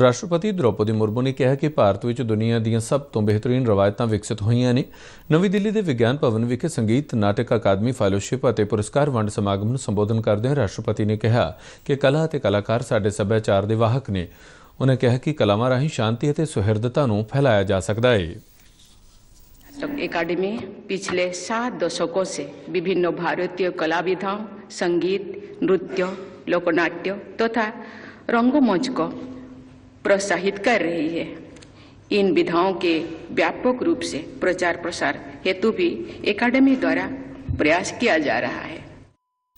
ਰਾਸ਼ਟਰਪਤੀ ਦ੍ਰੋਪਦੀ ਮੁਰਮੂ ਨੇ ਕਿਹਾ ਕਿ ਭਾਰਤ ਵਿੱਚ ਦੁਨੀਆ ਦੀਆਂ ਸਭ ਤੋਂ ਬਿਹਤਰੀਨ ਰਵਾਇਤਾਂ ਵਿਕਸਿਤ ਹੋਈਆਂ ਨੇ ਨਵੀਂ ਦਿੱਲੀ ਦੇ ਵਿਗਿਆਨ ਭਵਨ ਵਿਖੇ ਸੰਗੀਤ ਨਾਟਕ ਅਕਾਦਮੀ ਫੈਲੋਸ਼ਿਪ ਅਤੇ ਪੁਰਸਕਾਰ ਵੰਡ ਸਮਾਗਮ ਨੂੰ ਸੰਬੋਧਨ ਕਰਦਿਆਂ ਰਾਸ਼ਟਰਪਤੀ ਨੇ ਕਿਹਾ ਕਿ ਕਲਾ ਅਤੇ ਕਲਾਕਾਰ ਸਾਡੇ ਸੱਭਿਆਚਾਰ ਦੇ ਵਾਹਕ ਨੇ ਉਨ੍ਹਾਂ ਕਿਹਾ ਕਿ ਕਲਾਵਾਂ ਰਾਹੀਂ ਸ਼ਾਂਤੀ ਅਤੇ ਸੁਹਿਰਦਤਾ ਨੂੰ ਫੈਲਾਇਆ ਜਾ ਸਕਦਾ ਹੈ नाटक एकेडमी पिछले सात दशकों से विभिन्न भारतीय कला विधाओं संगीत नृत्य लोकनाट्य तथा तो रंगमंच को प्रोत्साहित कर रही है इन विधाओं के व्यापक रूप से प्रचार प्रसार हेतु भी एकेडमी द्वारा प्रयास किया जा रहा है